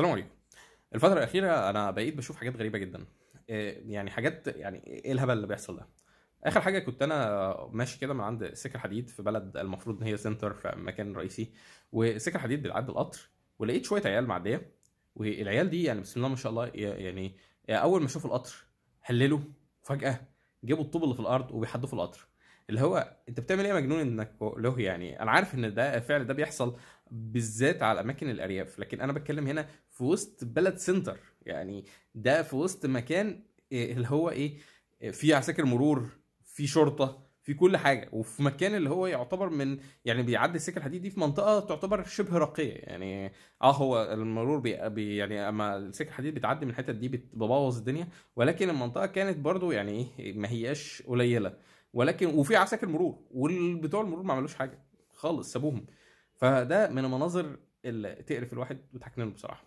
السلام عليكم الفترة الأخيرة أنا بقيت بشوف حاجات غريبة جدا آه، يعني حاجات يعني إيه الهبل اللي بيحصل ده آخر حاجة كنت أنا ماشي كده من عند سكة حديد في بلد المفروض إن هي سنتر في مكان رئيسي وسكة حديد بيعد القطر ولقيت شوية عيال معدية والعيال دي يعني بسم الله ما شاء الله يعني أول ما شافوا القطر هللوا فجأة جابوا الطوب اللي في الأرض في القطر اللي هو انت بتعمل ايه مجنون انك له يعني انا عارف ان ده فعل ده بيحصل بالذات على اماكن الارياف لكن انا بتكلم هنا في وسط بلد سنتر يعني ده في وسط مكان آه، اللي هو ايه آه، في عساكر مرور في شرطه في كل حاجه وفي مكان اللي هو يعتبر من يعني بيعدي السكه الحديد دي في منطقه تعتبر شبه راقيه يعني اه هو المرور بي يعني اما السكه الحديد بتعدي من الحتت دي بتبوظ الدنيا ولكن المنطقه كانت برضو يعني ايه ما هياش قليله ولكن وفي عساكر مرور والبتوع المرور ما عملوش حاجه خالص سابوهم فده من المناظر اللي تقرف الواحد وتحكي بصراحه